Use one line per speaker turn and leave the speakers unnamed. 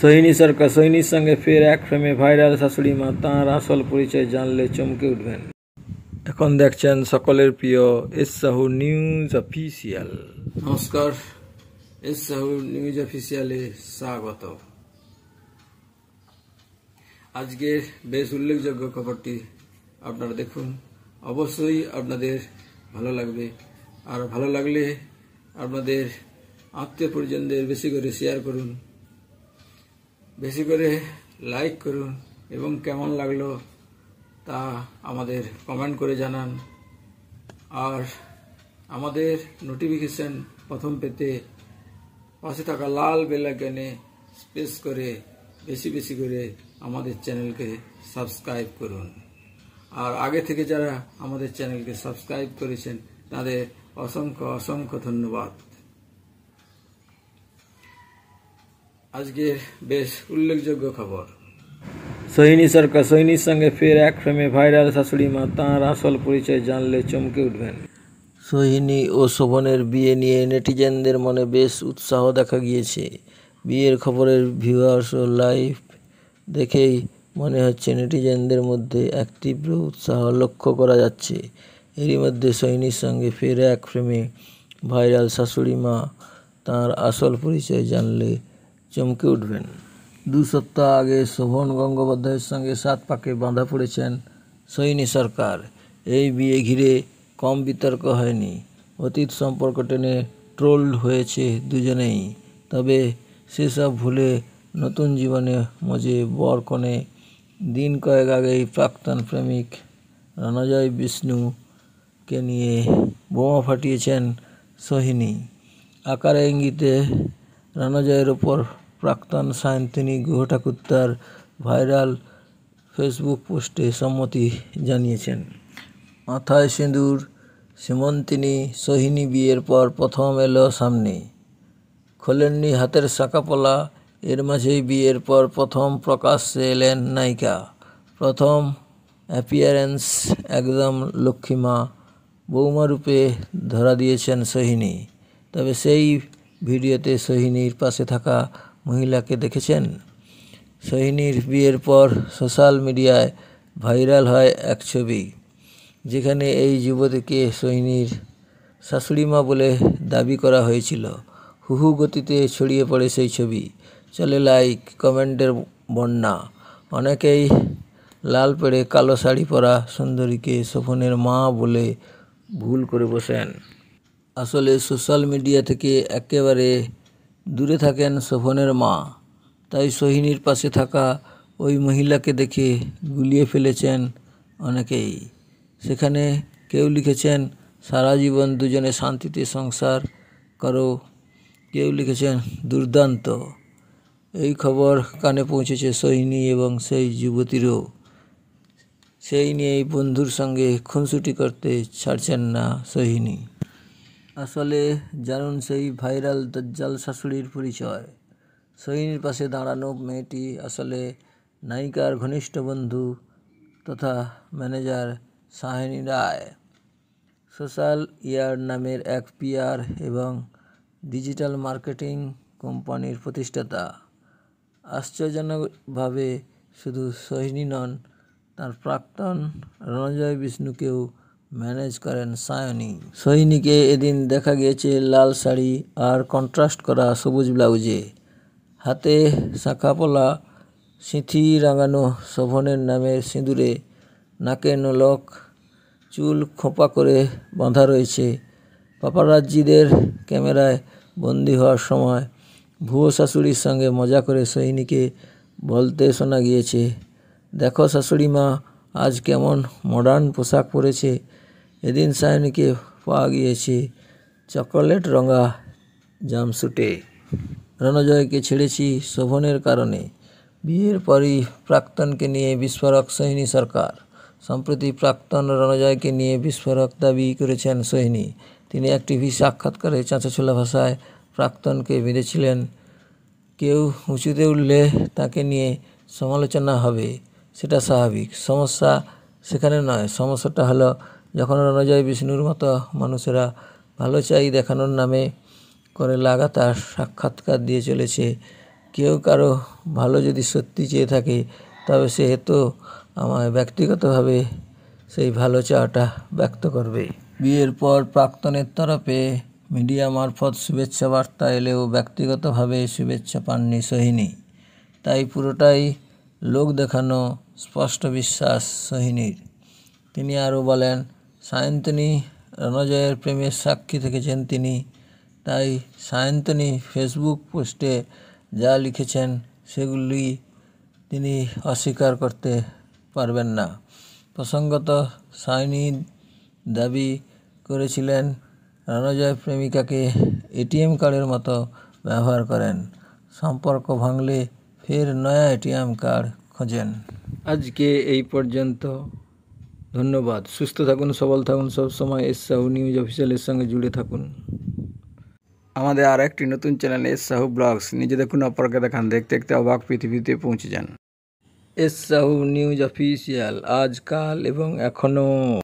সৈনী সরকার সৈনীর সঙ্গে ফের এক ফ্রেমে ভাইরাল শাশুড়ি মা তাঁর আসল পরিচয়
জানলে চমকে উঠবেন এখন দেখছেন সকলের প্রিয় এস সাহু নিউজ অফিসিয়াল নমস্কার এস সাহু নিউজ অফিসিয়ালে স্বাগত আজকের বেশ উল্লেখযোগ্য খবরটি আপনারা দেখুন অবশ্যই আপনাদের ভালো লাগবে আর ভালো লাগলে আপনাদের আত্মীয় পরিজনদের বেশি করে শেয়ার করুন বেশি করে লাইক করুন এবং কেমন লাগলো তা আমাদের কমেন্ট করে জানান আর আমাদের নোটিফিকেশন প্রথম পেতে পাশে থাকা লাল বেলাইকনে স্পেস করে বেশি বেশি করে আমাদের চ্যানেলকে সাবস্ক্রাইব করুন আর আগে থেকে যারা আমাদের চ্যানেলকে সাবস্ক্রাইব করেছেন তাদের অসংখ্য অসংখ্য ধন্যবাদ আজকে বেশ উল্লেখযোগ্য খবর
সৈনী সরকার সৈনীর সঙ্গে ফের এক ফ্রেমে ভাইরাল শাশুড়ি মা তাঁর আসল পরিচয় জানলে চমকে উঠবেন সোহিনী ও শোভনের বিয়ে নিয়ে নেটিজেনদের মনে বেশ উৎসাহ দেখা গিয়েছে বিয়ের খবরের ভিউয়ার্স ও লাইভ দেখেই মনে হচ্ছে নেটিজেনদের মধ্যে এক তীব্র উৎসাহ লক্ষ্য করা যাচ্ছে এরই মধ্যে সৈনীর সঙ্গে ফের এক ফ্রেমে ভাইরাল শাশুড়ি মা তাঁর আসল পরিচয় জানলে চমকে উঠবেন দু সপ্তাহ আগে শোভন গঙ্গোপাধ্যায়ের সঙ্গে সাত পাকে বাঁধা পড়েছেন সৈনী সরকার এই বিয়ে ঘিরে কম বিতর্ক হয়নি অতীত সম্পর্ক টেনে ট্রোল হয়েছে দুজনেই তবে সেসব ভুলে নতুন জীবনে মজে বর কনে দিন কয়েক আগেই প্রাক্তন প্রেমিক রণজয় বিষ্ণুকে নিয়ে বোমা ফাটিয়েছেন সোহিনী আকারে ইঙ্গিতে রণজয়ের ওপর প্রাক্তন সায়ন্তিনী গুহঠাকুর তার ভাইরাল ফেসবুক পোস্টে সম্মতি জানিয়েছেন মাথায় সিঁদুর সীমন্তিনী সোহিনী বিয়ের পর প্রথম এলো সামনে খোলেননি হাতের শাঁকাপলা এর মাঝেই বিয়ের পর প্রথম প্রকাশ্যে এলেন নায়িকা প্রথম অ্যাপিয়ারেন্স একদম লক্ষ্মীমা বৌমারূপে ধরা দিয়েছেন সোহিনী তবে সেই ভিডিওতে সোহিনীর পাশে থাকা মহিলাকে দেখেছেন সোহিনীর বিয়ের পর সোশ্যাল মিডিয়ায় ভাইরাল হয় এক ছবি যেখানে এই যুবতীকে সোহিনীর শাশুড়িমা বলে দাবি করা হয়েছিল হুহু গতিতে ছড়িয়ে পড়ে সেই ছবি চলে লাইক কমেন্টের বন্যা অনেকেই লাল পেড়ে কালো শাড়ি পরা সুন্দরীকে শোভনের মা বলে ভুল করে বসেন আসলে সোশ্যাল মিডিয়া থেকে একেবারে দূরে থাকেন শোভনের মা তাই সোহিনীর পাশে থাকা ওই মহিলাকে দেখে গুলিয়ে ফেলেছেন অনেকেই সেখানে কেউ লিখেছেন সারা জীবন দুজনে শান্তিতে সংসার করো কেউ লিখেছেন দুর্দান্ত এই খবর কানে পৌঁছেছে সোহিনী এবং সেই যুবতীরও সেই নিয়ে বন্ধুর সঙ্গে খুনসুটি করতে ছাড়ছেন না সোহিনী আসলে জানুন সেই ভাইরাল দজ্জাল শাশুড়ির পরিচয় সৈনির পাশে দাঁড়ানো মেয়েটি আসলে নায়িকার ঘনিষ্ঠ বন্ধু তথা ম্যানেজার সাহিনী রায় সোশ্যাল ইয়ার নামের এক পিআর এবং ডিজিটাল মার্কেটিং কোম্পানির প্রতিষ্ঠাতা আশ্চর্যজনকভাবে শুধু সহিনী নন তার প্রাক্তন রণজয় বিষ্ণুকেও ম্যানেজ করেন সায়নি সৈনিকে এদিন দেখা গিয়েছে লাল শাড়ি আর কন্ট্রাস্ট করা সবুজ ব্লাউজে হাতে শাঁখাপলা সিঁথি রাঙানো শোভনের নামের সিঁদুরে নাকে নলক চুল খোঁপা করে বাঁধা রয়েছে পাপারাজ্জিদের ক্যামেরায় বন্দি হওয়ার সময় ভুয়ো শাশুড়ির সঙ্গে মজা করে সৈনিকে বলতে শোনা গিয়েছে দেখো শাশুড়ি মা আজ কেমন মডার্ন পোশাক পরেছে এদিন সায়নীকে পাওয়া গিয়েছে চকোলেট রঙা জামসুটে রণজয়কে ছেড়েছি শোভনের কারণে বিয়ের পরই প্রাক্তনকে নিয়ে বিস্ফোরক সোহিনী সরকার সম্প্রতি প্রাক্তন রণজয়কে নিয়ে বিস্ফোরক দাবি করেছেন সোহিনী তিনি এক টিভি সাক্ষাৎকারে চাঁচাছোলা ভাষায় প্রাক্তনকে বেঁধেছিলেন কেউ উঁচুতে উঠলে তাকে নিয়ে সমালোচনা হবে সেটা স্বাভাবিক সমস্যা সেখানে নয় সমস্যাটা হলো যখন অনুযায়ী বিষ্ণুর মতো মানুষেরা ভালো চাই দেখানোর নামে করে লাগাতার সাক্ষাৎকার দিয়ে চলেছে কেউ কারো ভালো যদি সত্যি চেয়ে থাকে তবে সে তো আমায় ব্যক্তিগতভাবে সেই ভালো চাওয়াটা ব্যক্ত করবে বিয়ের পর প্রাক্তনের তরফে মিডিয়া মারফত শুভেচ্ছা বার্তা এলেও ব্যক্তিগতভাবে শুভেচ্ছা পাননি সোহিনী তাই পুরোটাই লোক দেখানো স্পষ্ট বিশ্বাস সোহিনীর তিনি আরও বলেন সায়ন্তনী রণজয়ের প্রেমের সাক্ষী থেকেছেন তিনি তাই সায়ন্তনী ফেসবুক পোস্টে যা লিখেছেন সেগুলি তিনি অস্বীকার করতে পারবেন না প্রসঙ্গত সায়নী দাবি করেছিলেন রণজয় প্রেমিকাকে এটিএম কার্ডের মতো ব্যবহার করেন সম্পর্ক ভাঙলে ফের নয়া এটিএম কার্ড খোঁজেন আজকে এই পর্যন্ত ধন্যবাদ সুস্থ থাকুন সবল থাকুন সবসময় এস সাহু নিউজ অফিসিয়ালের সঙ্গে জুড়ে থাকুন
আমাদের আর একটি নতুন চ্যানেল এস সাহু ব্লগস নিজে দেখুন অপরকে দেখান দেখতে দেখতে অবাক পৃথিবীতে পৌঁছে যান
এস সাহু নিউজ অফিসিয়াল আজকাল এবং
এখনও